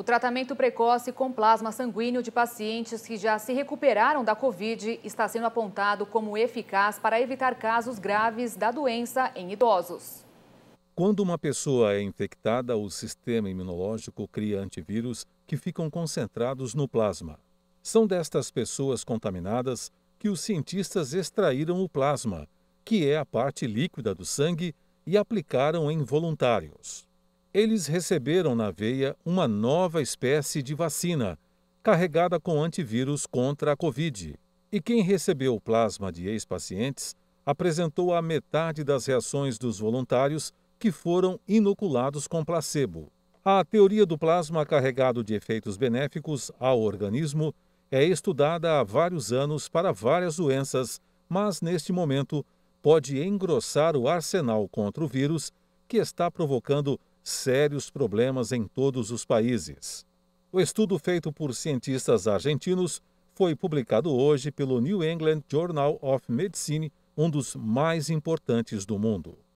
O tratamento precoce com plasma sanguíneo de pacientes que já se recuperaram da Covid está sendo apontado como eficaz para evitar casos graves da doença em idosos. Quando uma pessoa é infectada, o sistema imunológico cria antivírus que ficam concentrados no plasma. São destas pessoas contaminadas que os cientistas extraíram o plasma, que é a parte líquida do sangue, e aplicaram em voluntários eles receberam na veia uma nova espécie de vacina, carregada com antivírus contra a Covid. E quem recebeu o plasma de ex-pacientes apresentou a metade das reações dos voluntários que foram inoculados com placebo. A teoria do plasma carregado de efeitos benéficos ao organismo é estudada há vários anos para várias doenças, mas neste momento pode engrossar o arsenal contra o vírus que está provocando sérios problemas em todos os países. O estudo feito por cientistas argentinos foi publicado hoje pelo New England Journal of Medicine, um dos mais importantes do mundo.